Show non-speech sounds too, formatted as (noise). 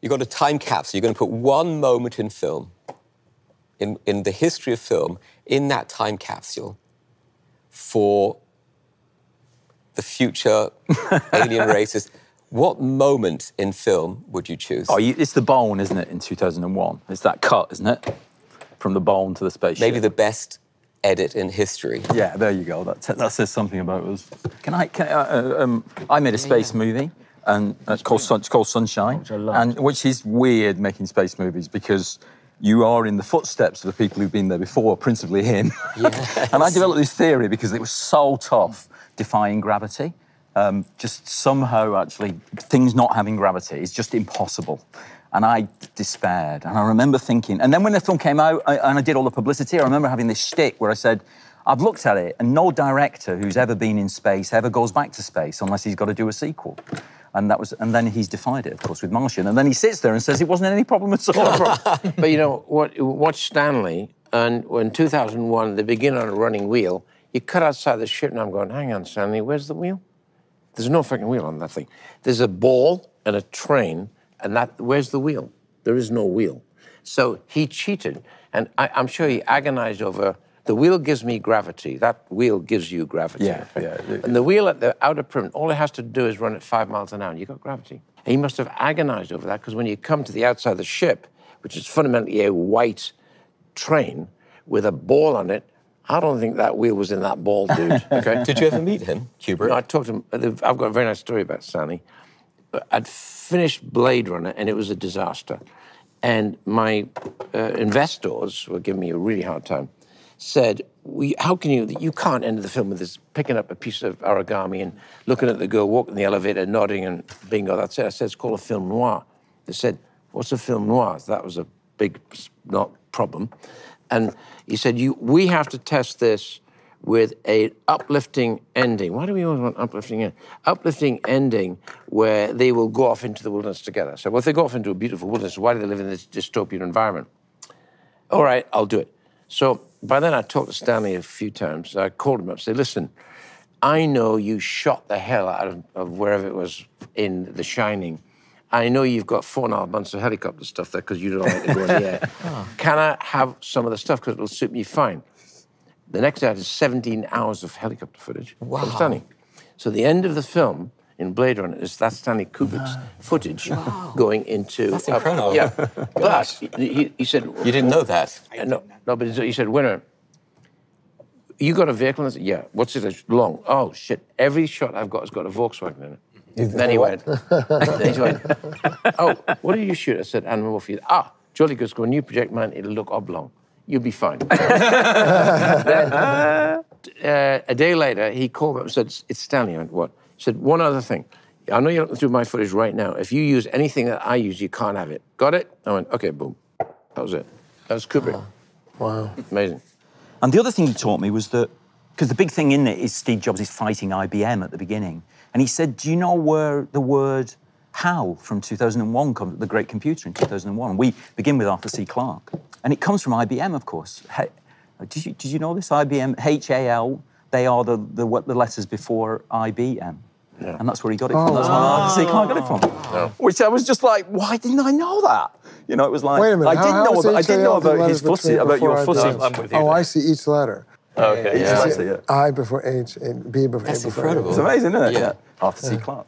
you've got a time capsule. You're going to put one moment in film, in, in the history of film, in that time capsule for the future (laughs) alien races. What moment in film would you choose? Oh, you, it's the bone, isn't it, in 2001? It's that cut, isn't it? From the bone to the spaceship. Maybe the best edit in history. Yeah, there you go. That, that says something about us. Can I? Can I, uh, um, I made a space yeah. movie and it's called, Sun, it's called Sunshine, which and which is weird making space movies because you are in the footsteps of the people who've been there before, principally him. Yes. (laughs) and I developed this theory because it was so tough defying gravity. Um, just somehow, actually, things not having gravity is just impossible. And I despaired. And I remember thinking, and then when the film came out I, and I did all the publicity, I remember having this shtick where I said, I've looked at it, and no director who's ever been in space ever goes back to space unless he's got to do a sequel. And that was, and then he's defied it, of course, with Martian. And then he sits there and says it wasn't any problem at all. (laughs) but you know, what, watch Stanley, and in 2001, they begin on a running wheel. You cut outside the ship, and I'm going, hang on, Stanley, where's the wheel? There's no fucking wheel on that thing. There's a ball and a train, and that, where's the wheel? There is no wheel. So he cheated. And I, am sure he agonized over the wheel gives me gravity. That wheel gives you gravity. Yeah, yeah. And the wheel at the outer perimeter, all it has to do is run at five miles an hour, and you've got gravity. And he must have agonized over that because when you come to the outside of the ship, which is fundamentally a white train with a ball on it, I don't think that wheel was in that ball, dude. (laughs) Okay. Did you ever meet him, Kubrick? No, I talked to him. Uh, I've got a very nice story about Sani. Uh, I'd finished Blade Runner, and it was a disaster. And my uh, investors were giving me a really hard time said, we, how can you, you can't end the film with this picking up a piece of origami and looking at the girl walking the elevator, nodding and bingo, that's it. I said, it's called a film noir. They said, what's a film noir? That was a big not problem. And he said, you, we have to test this with an uplifting ending. Why do we always want uplifting ending? Uplifting ending where they will go off into the wilderness together. So, well, if they go off into a beautiful wilderness, why do they live in this dystopian environment? All right, I'll do it. So by then I talked to Stanley a few times. I called him up, said, listen, I know you shot the hell out of, of wherever it was in The Shining. I know you've got four and a half months of helicopter stuff there because you don't like to go in the air. oh. (laughs) Can I have some of the stuff because it'll suit me fine? The next day, I had 17 hours of helicopter footage. Wow. Stunning. So the end of the film, in Blade Runner is that Stanley Kubrick's ah. footage wow. going into. That's incredible. yeah, (laughs) but he, he, said you didn't know that. Uh, no, no, but he said, "Winner, you got a vehicle?" I said, "Yeah." What's it? Long. Oh shit! Every shot I've got has got a Volkswagen in it. then he went, (laughs) then he went, oh, what do you shoot? I said, animal morphine. Ah, Jolly good score. New project man. it'll look oblong. You'll be fine. (laughs) then, uh, a day later, he called me up and said, it's Stanley. I went, what? said, one other thing. I know you're looking through my footage right now. If you use anything that I use, you can't have it. Got it? I went, okay, boom. That was it. That was Kubrick. Oh, wow. Amazing. And the other thing he taught me was that, because the big thing in it is Steve Jobs is fighting IBM at the beginning. And he said, do you know where the word HAL from 2001 comes, the great computer in 2001? We begin with Arthur C. Clarke. And it comes from IBM, of course. Hey, did, you, did you know this? IBM, H-A-L, they are the, the, the letters before IBM. Yeah. And that's where he got it from. Oh. That's wow. can't get it from. Which I was just like, why didn't I know that? You know, it was like Wait a minute, I didn't know about I did know about his fussy, about your fussy. You oh, I see each letter. Okay, yeah. yeah. I before H, and B before That's A before incredible. A. It's amazing, isn't it? Yeah. After yeah. C Clark.